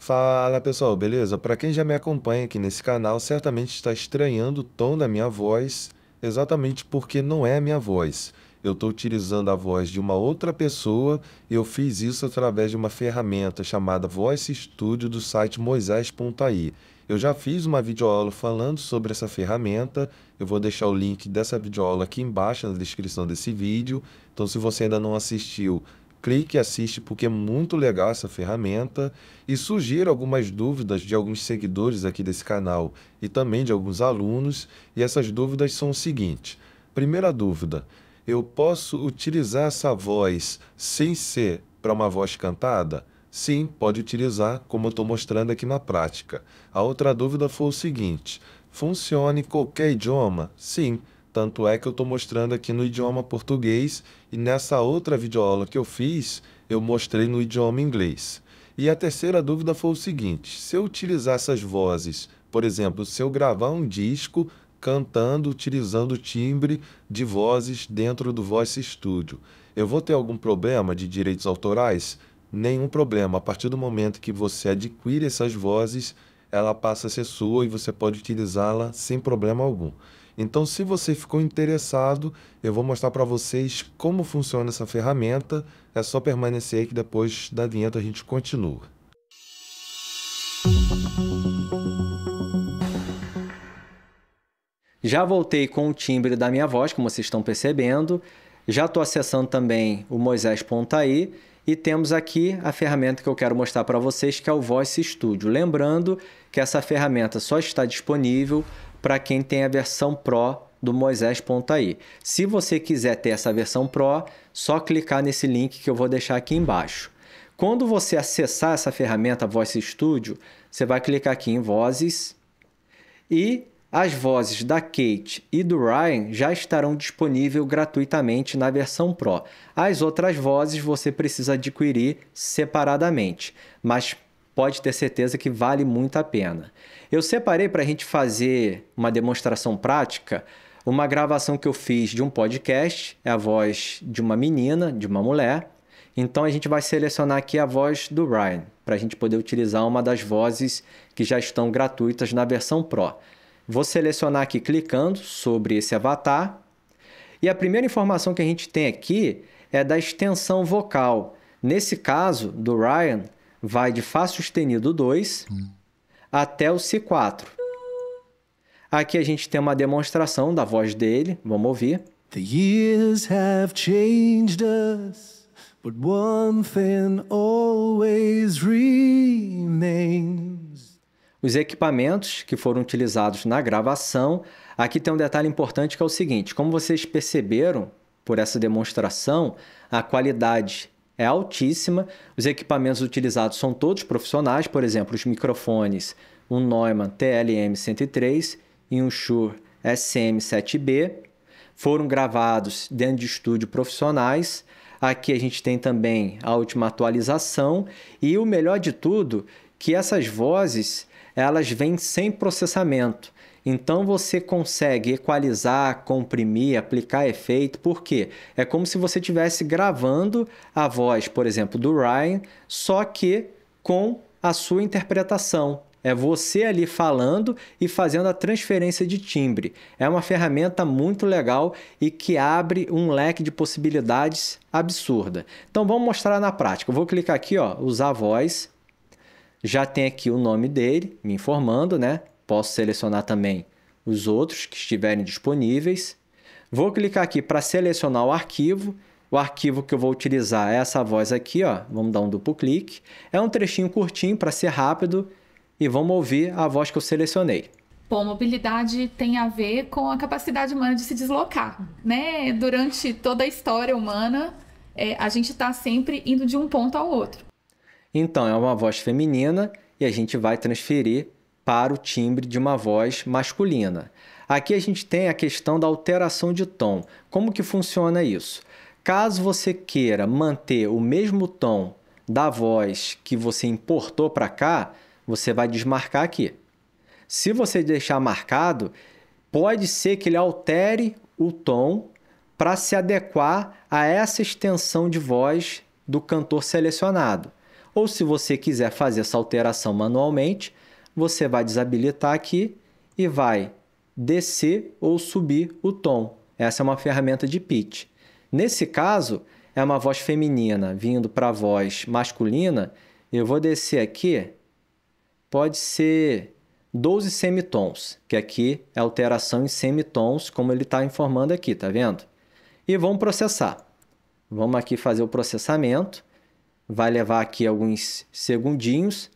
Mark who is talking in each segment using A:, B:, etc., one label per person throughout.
A: Fala pessoal, beleza? Para quem já me acompanha aqui nesse canal, certamente está estranhando o tom da minha voz, exatamente porque não é a minha voz. Eu estou utilizando a voz de uma outra pessoa e eu fiz isso através de uma ferramenta chamada Voice Studio do site moisés.ai. Eu já fiz uma videoaula falando sobre essa ferramenta, eu vou deixar o link dessa videoaula aqui embaixo na descrição desse vídeo, então se você ainda não assistiu, clique, assiste, porque é muito legal essa ferramenta. E surgiram algumas dúvidas de alguns seguidores aqui desse canal e também de alguns alunos. E essas dúvidas são o seguinte: primeira dúvida, eu posso utilizar essa voz sem ser para uma voz cantada? Sim, pode utilizar, como eu estou mostrando aqui na prática. A outra dúvida foi o seguinte: funciona em qualquer idioma? Sim tanto é que eu estou mostrando aqui no idioma português e nessa outra videoaula que eu fiz, eu mostrei no idioma inglês. E a terceira dúvida foi o seguinte: se eu utilizar essas vozes, por exemplo, se eu gravar um disco cantando utilizando o timbre de vozes dentro do Voice Studio, eu vou ter algum problema de direitos autorais? Nenhum problema. A partir do momento que você adquire essas vozes, ela passa a ser sua e você pode utilizá-la sem problema algum. Então, se você ficou interessado, eu vou mostrar para vocês como funciona essa ferramenta. É só permanecer aí que depois da vinheta a gente continua.
B: Já voltei com o timbre da minha voz, como vocês estão percebendo. Já estou acessando também o Moisés.ai e temos aqui a ferramenta que eu quero mostrar para vocês, que é o Voice Studio. Lembrando que essa ferramenta só está disponível para quem tem a versão Pro do Moisés.ai. Se você quiser ter essa versão Pro, só clicar nesse link que eu vou deixar aqui embaixo. Quando você acessar essa ferramenta Voice Studio, você vai clicar aqui em Vozes e as vozes da Kate e do Ryan já estarão disponíveis gratuitamente na versão Pro. As outras vozes você precisa adquirir separadamente, mas pode ter certeza que vale muito a pena. Eu separei para a gente fazer uma demonstração prática uma gravação que eu fiz de um podcast, é a voz de uma menina, de uma mulher. Então a gente vai selecionar aqui a voz do Ryan, para a gente poder utilizar uma das vozes que já estão gratuitas na versão Pro. Vou selecionar aqui clicando sobre esse avatar. E a primeira informação que a gente tem aqui é da extensão vocal. Nesse caso do Ryan, vai de Fá sustenido 2 hum. até o C4. Aqui a gente tem uma demonstração da voz dele, vamos ouvir. The years have changed us, but one thing always
A: remains.
B: Os equipamentos que foram utilizados na gravação, aqui tem um detalhe importante que é o seguinte, como vocês perceberam por essa demonstração, a qualidade é altíssima. Os equipamentos utilizados são todos profissionais, por exemplo, os microfones, um Neumann TLM-103 e um Shure SM-7B. Foram gravados dentro de estúdio profissionais. Aqui a gente tem também a última atualização e o melhor de tudo, que essas vozes, elas vêm sem processamento. Então você consegue equalizar, comprimir, aplicar efeito, porque é como se você estivesse gravando a voz, por exemplo, do Ryan, só que com a sua interpretação. É você ali falando e fazendo a transferência de timbre. É uma ferramenta muito legal e que abre um leque de possibilidades absurda. Então vamos mostrar na prática. Eu vou clicar aqui, ó, usar a voz. Já tem aqui o nome dele, me informando, né? Posso selecionar também os outros que estiverem disponíveis. Vou clicar aqui para selecionar o arquivo. O arquivo que eu vou utilizar é essa voz aqui, ó. Vamos dar um duplo clique. É um trechinho curtinho para ser rápido e vamos ouvir a voz que eu selecionei.
A: Bom, mobilidade tem a ver com a capacidade humana de se deslocar, né? Durante toda a história humana, é, a gente está sempre indo de um ponto ao outro.
B: Então, é uma voz feminina e a gente vai transferir para o timbre de uma voz masculina. Aqui a gente tem a questão da alteração de tom. Como que funciona isso? Caso você queira manter o mesmo tom da voz que você importou para cá, você vai desmarcar aqui. Se você deixar marcado, pode ser que ele altere o tom para se adequar a essa extensão de voz do cantor selecionado. Ou se você quiser fazer essa alteração manualmente, você vai desabilitar aqui e vai descer ou subir o tom. Essa é uma ferramenta de pitch. Nesse caso, é uma voz feminina vindo para a voz masculina. Eu vou descer aqui, pode ser 12 semitons, que aqui é alteração em semitons, como ele está informando aqui, tá vendo? E vamos processar. Vamos aqui fazer o processamento. Vai levar aqui alguns segundinhos.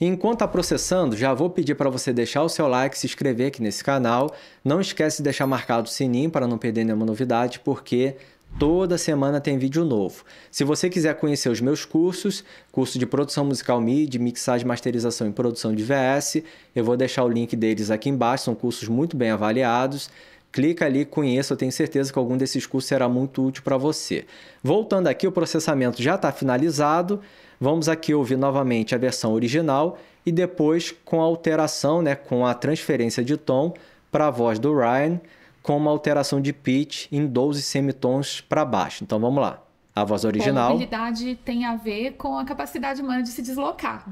B: Enquanto está processando, já vou pedir para você deixar o seu like, se inscrever aqui nesse canal. Não esquece de deixar marcado o sininho para não perder nenhuma novidade, porque Toda semana tem vídeo novo. Se você quiser conhecer os meus cursos, curso de produção musical MIDI, mixagem, masterização e produção de VS, eu vou deixar o link deles aqui embaixo, são cursos muito bem avaliados clica ali, conheça, eu tenho certeza que algum desses cursos será muito útil para você. Voltando aqui, o processamento já está finalizado. Vamos aqui ouvir novamente a versão original e depois com a alteração, né, com a transferência de tom para a voz do Ryan, com uma alteração de pitch em 12 semitons para baixo. Então vamos lá. A voz original. A
A: habilidade tem a ver com a capacidade humana de se deslocar.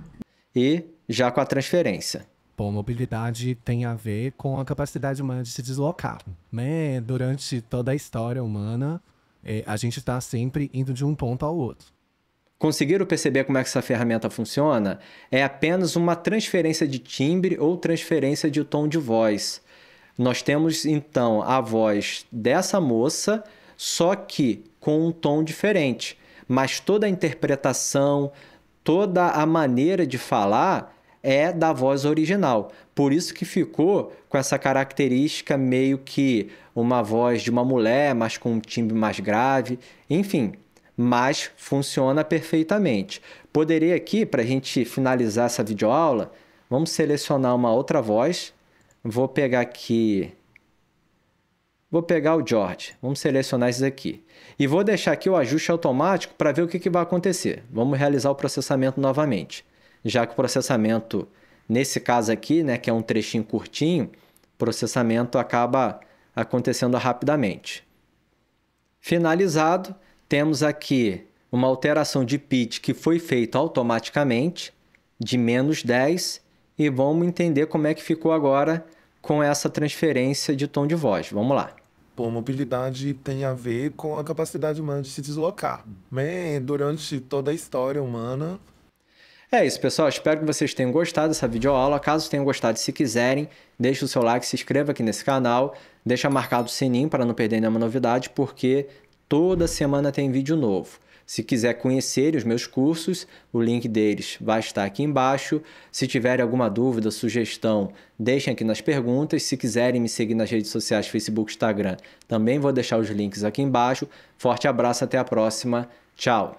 B: E já com a transferência. Bom, mobilidade tem a ver com a capacidade humana de se deslocar. Né? Durante toda a história humana, é, a gente está sempre indo de um ponto ao outro. Conseguiram perceber como é que essa ferramenta funciona? É apenas uma transferência de timbre ou transferência de tom de voz. Nós temos então a voz dessa moça, só que com um tom diferente. Mas toda a interpretação, toda a maneira de falar é da voz original. Por isso que ficou com essa característica meio que uma voz de uma mulher, mas com um timbre mais grave, enfim. Mas funciona perfeitamente. Poderia aqui, para a gente finalizar essa videoaula, vamos selecionar uma outra voz. Vou pegar aqui Vou pegar o George, vamos selecionar esses aqui. E vou deixar aqui o ajuste automático para ver o que, que vai acontecer. Vamos realizar o processamento novamente já que o processamento, nesse caso aqui, né, que é um trechinho curtinho, processamento acaba acontecendo rapidamente. Finalizado, temos aqui uma alteração de pitch que foi feita automaticamente, de menos 10, e vamos entender como é que ficou agora com essa transferência
A: de tom de voz. Vamos lá. Pô, mobilidade tem a ver com a capacidade humana de se deslocar. Né? durante toda a história humana, é isso, pessoal. Espero
B: que vocês tenham gostado dessa videoaula. Caso tenham gostado, se quiserem, deixe o seu like, se inscreva aqui nesse canal, deixa marcado o sininho para não perder nenhuma novidade, porque toda semana tem vídeo novo. Se quiser conhecer os meus cursos, o link deles vai estar aqui embaixo. Se tiverem alguma dúvida, sugestão, deixem aqui nas perguntas. Se quiserem me seguir nas redes sociais, Facebook, Instagram, também vou deixar os links aqui embaixo. Forte abraço, até a próxima. Tchau!